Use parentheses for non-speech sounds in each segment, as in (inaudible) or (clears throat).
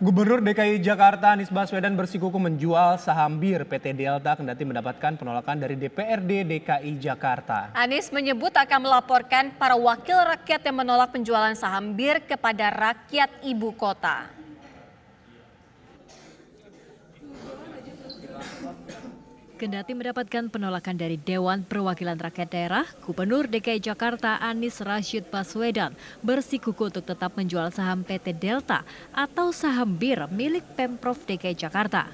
Gubernur DKI Jakarta Anies Baswedan bersikuku menjual saham bir PT Delta kendati mendapatkan penolakan dari DPRD DKI Jakarta. Anies menyebut akan melaporkan para wakil rakyat yang menolak penjualan saham bir kepada rakyat ibu kota. Kendati mendapatkan penolakan dari Dewan Perwakilan Rakyat Daerah, Gubernur DKI Jakarta Anies Rashid Baswedan bersikuku untuk tetap menjual saham PT Delta atau saham bir milik Pemprov DKI Jakarta.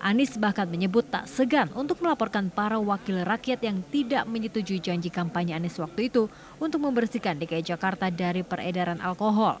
Anies bahkan menyebut tak segan untuk melaporkan para wakil rakyat yang tidak menyetujui janji kampanye Anies waktu itu untuk membersihkan DKI Jakarta dari peredaran alkohol.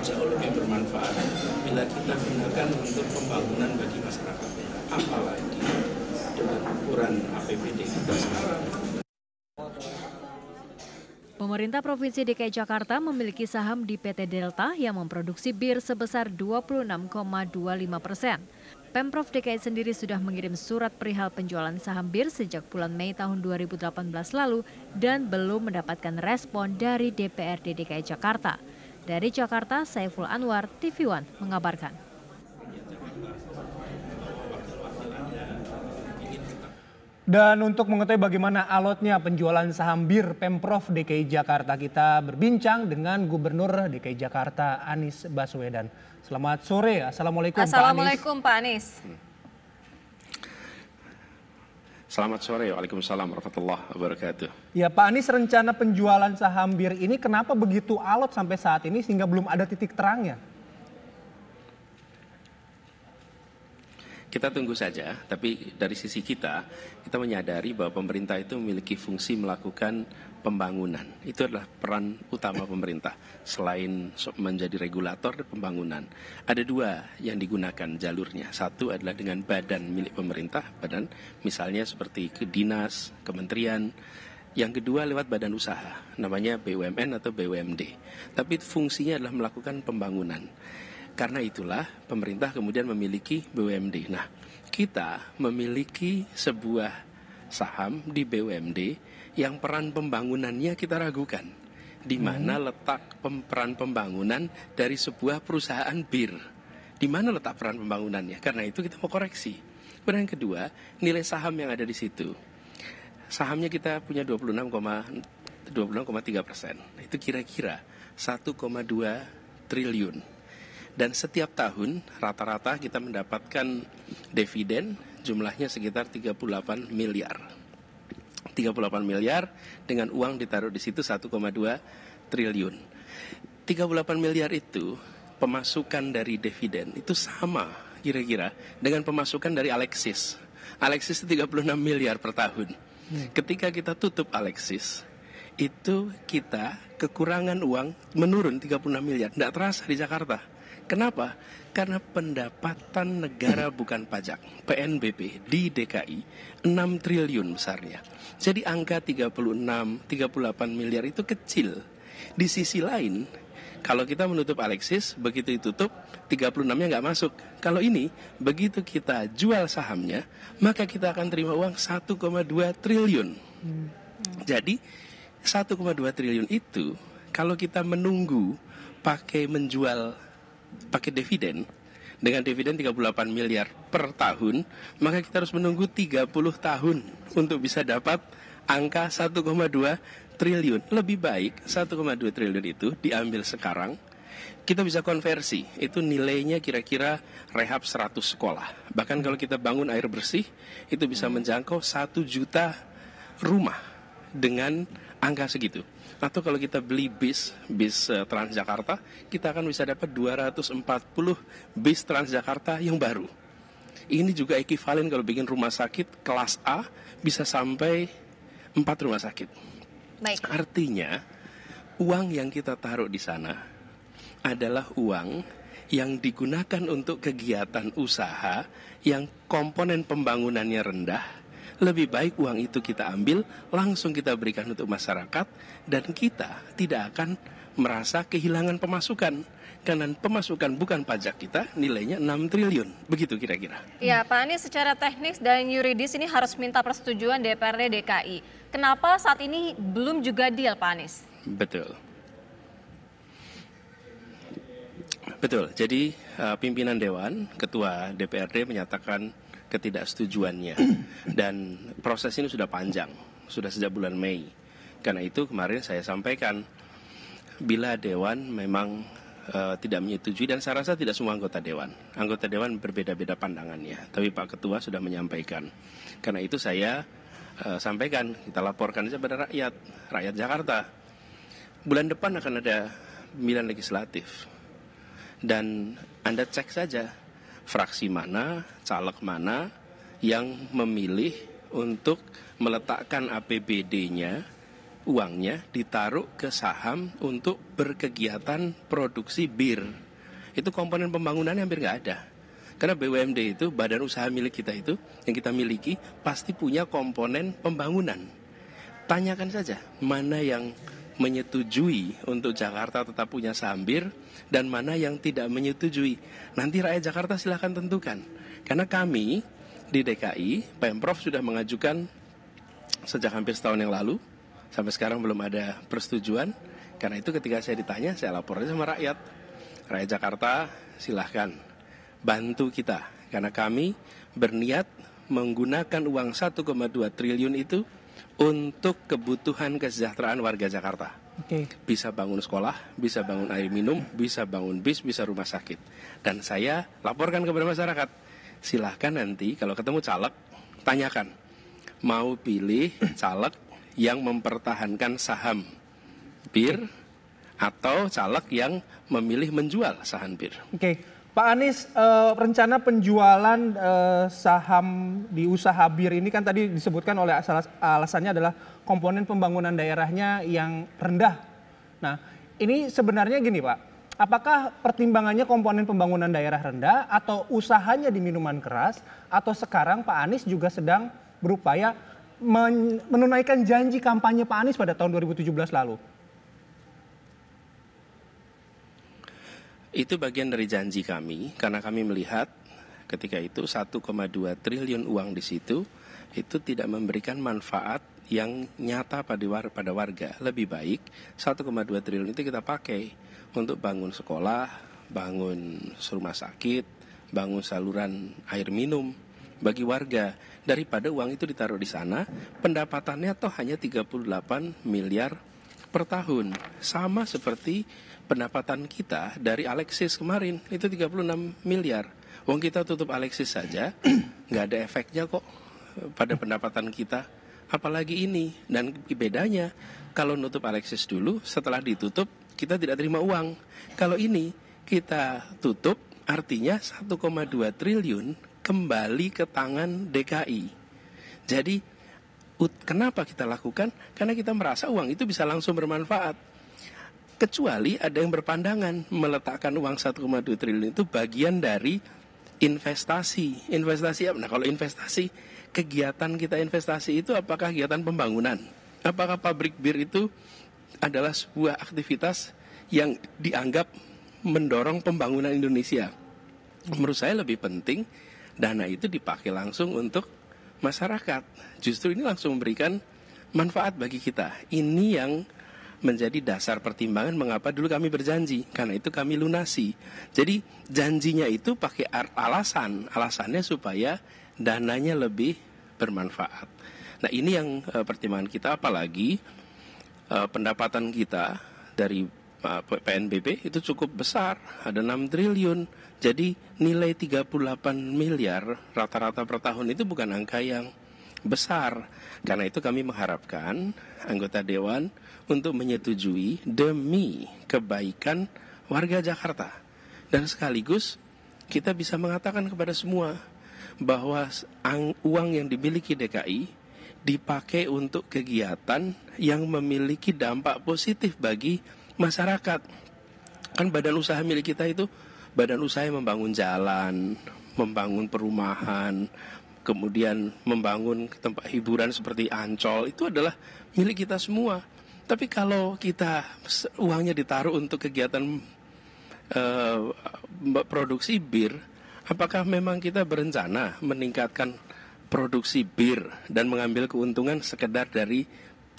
jauh lebih bermanfaat bila kita gunakan untuk pembangunan bagi masyarakat Apalagi dengan ukuran APBD kita sekarang. Pemerintah Provinsi DKI Jakarta memiliki saham di PT Delta yang memproduksi bir sebesar 26,25 persen. Pemprov DKI sendiri sudah mengirim surat perihal penjualan saham bir sejak bulan Mei tahun 2018 lalu dan belum mendapatkan respon dari DPRD DKI Jakarta. Dari Jakarta, Saiful Anwar, TV One mengabarkan. Dan untuk mengetahui bagaimana alotnya penjualan saham bir Pemprov DKI Jakarta, kita berbincang dengan Gubernur DKI Jakarta Anies Baswedan. Selamat sore, Assalamualaikum, Assalamualaikum Pak Anies. Pak Anies. Selamat sore, Waalaikumsalam warahmatullahi wabarakatuh. Ya Pak Anies, rencana penjualan saham bir ini kenapa begitu alot sampai saat ini sehingga belum ada titik terangnya? kita tunggu saja, tapi dari sisi kita, kita menyadari bahwa pemerintah itu memiliki fungsi melakukan pembangunan. Itu adalah peran utama pemerintah. Selain menjadi regulator pembangunan, ada dua yang digunakan jalurnya. Satu adalah dengan badan milik pemerintah, badan misalnya seperti ke dinas, kementerian, yang kedua lewat badan usaha, namanya BUMN atau BUMD. Tapi fungsinya adalah melakukan pembangunan. Karena itulah pemerintah kemudian memiliki BUMD. Nah, kita memiliki sebuah saham di BUMD yang peran pembangunannya kita ragukan. Di hmm. mana hmm. letak pem peran pembangunan dari sebuah perusahaan bir? Di mana letak peran pembangunannya? Karena itu kita mau koreksi. Kemudian kedua, nilai saham yang ada di situ. Sahamnya kita punya 26,26,3 26, persen. Nah, itu kira-kira 1,2 triliun dan setiap tahun rata-rata kita mendapatkan dividen jumlahnya sekitar 38 miliar. 38 miliar dengan uang ditaruh di situ 1,2 triliun. 38 miliar itu pemasukan dari dividen itu sama kira-kira dengan pemasukan dari Alexis. Alexis 36 miliar per tahun. Hmm. Ketika kita tutup Alexis, itu kita kekurangan uang menurun 36 miliar. Tidak terasa di Jakarta. Kenapa? Karena pendapatan negara hmm. bukan pajak, PNBP di DKI 6 triliun besarnya. Jadi angka 36, 38 miliar itu kecil. Di sisi lain, kalau kita menutup Alexis, begitu ditutup, 36-nya nggak masuk. Kalau ini, begitu kita jual sahamnya, maka kita akan terima uang 1,2 triliun. Hmm. Jadi, 1,2 triliun itu, kalau kita menunggu pakai menjual pakai dividen dengan dividen 38 miliar per tahun, maka kita harus menunggu 30 tahun untuk bisa dapat angka 1,2 triliun. Lebih baik 1,2 triliun itu diambil sekarang, kita bisa konversi. Itu nilainya kira-kira rehab 100 sekolah. Bahkan kalau kita bangun air bersih, itu bisa menjangkau 1 juta rumah dengan angka segitu. Atau kalau kita beli bis, bis eh, Transjakarta, kita akan bisa dapat 240 bis Transjakarta yang baru. Ini juga ekivalen kalau bikin rumah sakit kelas A bisa sampai 4 rumah sakit. Baik. Artinya, uang yang kita taruh di sana adalah uang yang digunakan untuk kegiatan usaha yang komponen pembangunannya rendah lebih baik uang itu kita ambil, langsung kita berikan untuk masyarakat, dan kita tidak akan merasa kehilangan pemasukan karena pemasukan bukan pajak kita nilainya 6 triliun begitu kira-kira. Ya Pak Anies secara teknis dan yuridis ini harus minta persetujuan DPRD DKI. Kenapa saat ini belum juga deal Pak Anies? Betul. Betul. Jadi eh, pimpinan dewan, ketua DPRD menyatakan ketidaksetujuannya. (clears throat) Dan proses ini sudah panjang, sudah sejak bulan Mei. Karena itu kemarin saya sampaikan bila dewan memang uh, tidak menyetujui dan saya rasa tidak semua anggota dewan. Anggota dewan berbeda-beda pandangannya, tapi Pak Ketua sudah menyampaikan. Karena itu saya uh, sampaikan, kita laporkan saja pada rakyat, rakyat Jakarta. Bulan depan akan ada pemilihan legislatif. Dan Anda cek saja fraksi mana, caleg mana yang memilih untuk meletakkan APBD-nya, uangnya ditaruh ke saham untuk berkegiatan produksi bir. Itu komponen pembangunannya hampir nggak ada. Karena BUMD itu, badan usaha milik kita itu, yang kita miliki, pasti punya komponen pembangunan. Tanyakan saja, mana yang menyetujui untuk Jakarta tetap punya sambir dan mana yang tidak menyetujui. Nanti rakyat Jakarta silahkan tentukan. Karena kami di DKI, Pemprov sudah mengajukan sejak hampir setahun yang lalu sampai sekarang belum ada persetujuan. Karena itu ketika saya ditanya, saya laporkan sama rakyat. Rakyat Jakarta silahkan bantu kita karena kami berniat menggunakan uang 1,2 triliun itu untuk kebutuhan kesejahteraan warga Jakarta. Okay. Bisa bangun sekolah, bisa bangun air minum, bisa bangun bis, bisa rumah sakit. Dan saya laporkan kepada masyarakat, silahkan nanti kalau ketemu caleg, tanyakan mau pilih caleg yang mempertahankan saham bir atau caleg yang memilih menjual saham bir. Oke. Okay. Pak Anies, eh, rencana penjualan eh, saham di usaha bir ini kan tadi disebutkan oleh asalas, alasannya adalah komponen pembangunan daerahnya yang rendah. Nah, ini sebenarnya gini Pak, apakah pertimbangannya komponen pembangunan daerah rendah atau usahanya di minuman keras atau sekarang Pak Anies juga sedang berupaya menunaikan janji kampanye Pak Anies pada tahun 2017 lalu? Itu bagian dari janji kami karena kami melihat ketika itu 1,2 triliun uang di situ itu tidak memberikan manfaat yang nyata pada warga. Lebih baik 1,2 triliun itu kita pakai untuk bangun sekolah, bangun rumah sakit, bangun saluran air minum bagi warga daripada uang itu ditaruh di sana pendapatannya toh hanya 38 miliar per tahun. Sama seperti pendapatan kita dari Alexis kemarin itu 36 miliar. uang kita tutup Alexis saja, (clears throat) nggak ada efeknya kok pada pendapatan kita. Apalagi ini dan bedanya kalau nutup Alexis dulu, setelah ditutup kita tidak terima uang. Kalau ini kita tutup artinya 1,2 triliun kembali ke tangan DKI. Jadi Kenapa kita lakukan? Karena kita merasa uang itu bisa langsung bermanfaat. Kecuali ada yang berpandangan meletakkan uang 1,2 triliun itu bagian dari investasi. Investasi apa? Nah, kalau investasi, kegiatan kita investasi itu apakah kegiatan pembangunan? Apakah pabrik bir itu adalah sebuah aktivitas yang dianggap mendorong pembangunan Indonesia? Menurut saya lebih penting dana itu dipakai langsung untuk masyarakat. Justru ini langsung memberikan manfaat bagi kita. Ini yang menjadi dasar pertimbangan mengapa dulu kami berjanji karena itu kami lunasi. Jadi janjinya itu pakai alasan, alasannya supaya dananya lebih bermanfaat. Nah, ini yang eh, pertimbangan kita apalagi eh, pendapatan kita dari PNBP itu cukup besar, ada 6 triliun. Jadi nilai 38 miliar rata-rata per tahun itu bukan angka yang besar. Karena itu kami mengharapkan anggota dewan untuk menyetujui demi kebaikan warga Jakarta. Dan sekaligus kita bisa mengatakan kepada semua bahwa uang yang dimiliki DKI dipakai untuk kegiatan yang memiliki dampak positif bagi masyarakat. Kan badan usaha milik kita itu badan usaha yang membangun jalan, membangun perumahan, kemudian membangun tempat hiburan seperti Ancol itu adalah milik kita semua. Tapi kalau kita uangnya ditaruh untuk kegiatan uh, produksi bir, apakah memang kita berencana meningkatkan produksi bir dan mengambil keuntungan sekedar dari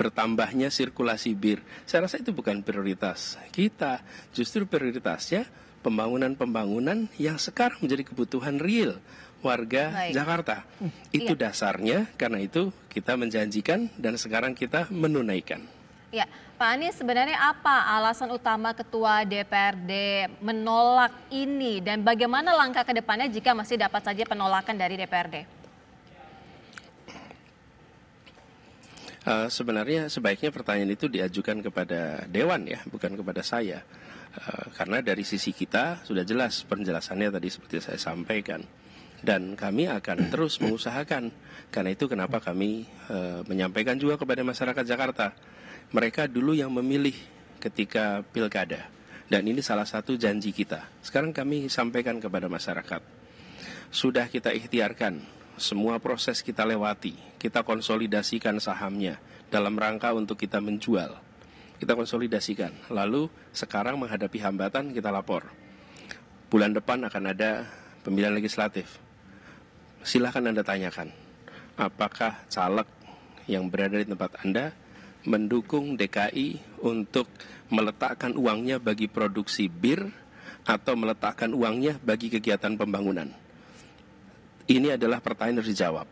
bertambahnya sirkulasi bir. Saya rasa itu bukan prioritas. Kita justru prioritasnya pembangunan-pembangunan yang sekarang menjadi kebutuhan real warga Baik. Jakarta. Hmm, itu ya. dasarnya, karena itu kita menjanjikan dan sekarang kita menunaikan. Ya, Pak Anies sebenarnya apa alasan utama Ketua DPRD menolak ini dan bagaimana langkah ke depannya jika masih dapat saja penolakan dari DPRD? Eh, sebenarnya sebaiknya pertanyaan itu diajukan kepada dewan ya, bukan kepada saya. Uh, karena dari sisi kita sudah jelas penjelasannya tadi seperti saya sampaikan dan kami akan (clears throat) terus mengusahakan. Karena itu kenapa kami uh, menyampaikan juga kepada masyarakat Jakarta. Mereka dulu yang memilih ketika pilkada. Dan ini salah satu janji kita. Sekarang kami sampaikan kepada masyarakat. Sudah kita ikhtiarkan semua proses kita lewati, kita konsolidasikan sahamnya dalam rangka untuk kita menjual. Kita konsolidasikan, lalu sekarang menghadapi hambatan kita lapor. Bulan depan akan ada pemilihan legislatif. Silahkan Anda tanyakan, apakah caleg yang berada di tempat Anda mendukung DKI untuk meletakkan uangnya bagi produksi bir atau meletakkan uangnya bagi kegiatan pembangunan. Ini adalah pertanyaan yang harus dijawab.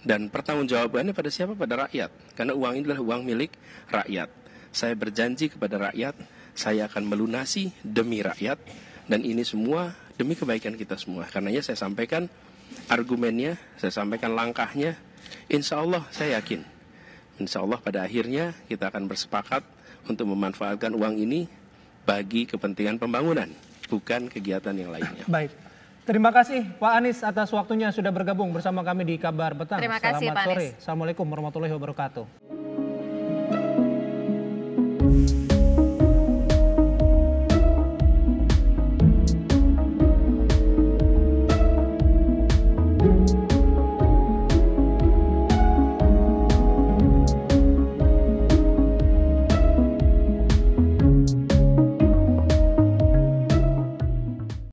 Dan pertanggungjawabannya pada siapa? Pada rakyat. Karena uang ini adalah uang milik rakyat. Saya berjanji kepada rakyat, saya akan melunasi demi rakyat. Dan ini semua demi kebaikan kita semua. Karenanya saya sampaikan argumennya, saya sampaikan langkahnya. Insya Allah saya yakin. Insya Allah pada akhirnya kita akan bersepakat untuk memanfaatkan uang ini bagi kepentingan pembangunan, bukan kegiatan yang lainnya. Baik. Terima kasih Pak Anies atas waktunya sudah bergabung bersama kami di Kabar Petang. Terima Selamat kasih Selamat Pak sore. Assalamualaikum warahmatullahi wabarakatuh.